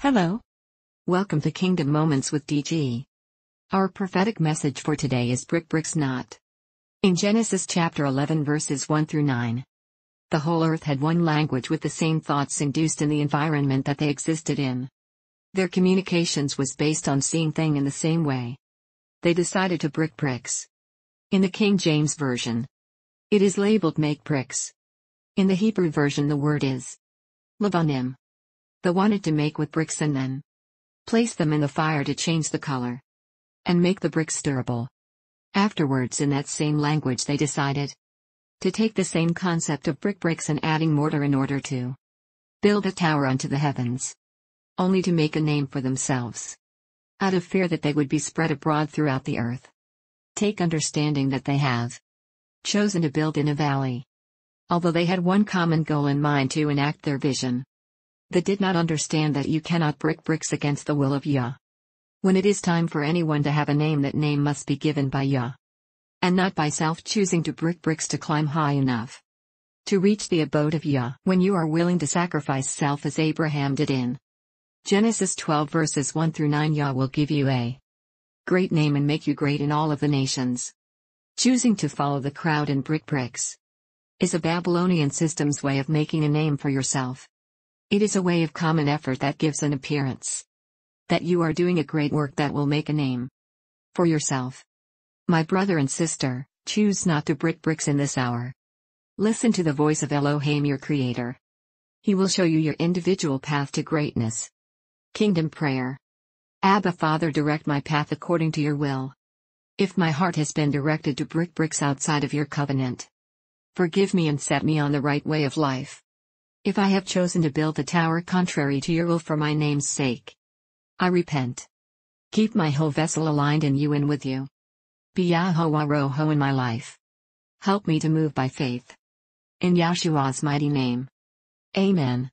Hello. Welcome to Kingdom Moments with DG. Our prophetic message for today is Brick Bricks Not. In Genesis chapter 11 verses 1 through 9. The whole earth had one language with the same thoughts induced in the environment that they existed in. Their communications was based on seeing thing in the same way. They decided to brick bricks. In the King James Version, it is labeled make bricks. In the Hebrew version the word is Levanim the wanted to make with bricks and then place them in the fire to change the color and make the bricks durable. Afterwards in that same language they decided to take the same concept of brick bricks and adding mortar in order to build a tower unto the heavens, only to make a name for themselves out of fear that they would be spread abroad throughout the earth. Take understanding that they have chosen to build in a valley. Although they had one common goal in mind to enact their vision that did not understand that you cannot brick bricks against the will of Yah. When it is time for anyone to have a name that name must be given by Yah. And not by self choosing to brick bricks to climb high enough. To reach the abode of Yah when you are willing to sacrifice self as Abraham did in Genesis 12 verses 1 through 9 Yah will give you a great name and make you great in all of the nations. Choosing to follow the crowd and brick bricks is a Babylonian system's way of making a name for yourself. It is a way of common effort that gives an appearance that you are doing a great work that will make a name for yourself. My brother and sister, choose not to brick bricks in this hour. Listen to the voice of Elohim your creator. He will show you your individual path to greatness. Kingdom prayer. Abba Father direct my path according to your will. If my heart has been directed to brick bricks outside of your covenant, forgive me and set me on the right way of life. If I have chosen to build the tower contrary to your will for my name's sake, I repent. Keep my whole vessel aligned in you and with you. Be Yahweh Roho in my life. Help me to move by faith. In Yahshua's mighty name. Amen.